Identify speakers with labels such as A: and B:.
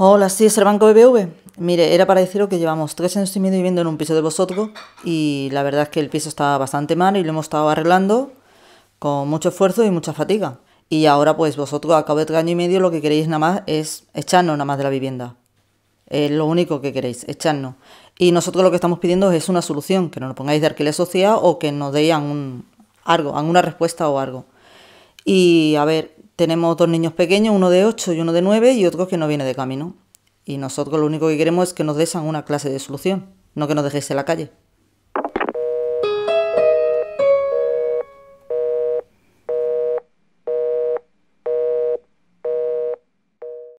A: Hola, sí, es el Banco BBV. Mire, era para deciros que llevamos tres años y medio viviendo en un piso de vosotros y la verdad es que el piso estaba bastante mal y lo hemos estado arreglando con mucho esfuerzo y mucha fatiga. Y ahora pues vosotros a cabo de tres años y medio lo que queréis nada más es echarnos nada más de la vivienda. Es lo único que queréis, echarnos. Y nosotros lo que estamos pidiendo es una solución, que no nos pongáis de alquiler social o que nos deis un, algo, alguna respuesta o algo. Y a ver, tenemos dos niños pequeños, uno de 8 y uno de 9 y otro que no viene de camino. Y nosotros lo único que queremos es que nos desan una clase de solución, no que nos dejéis en la calle.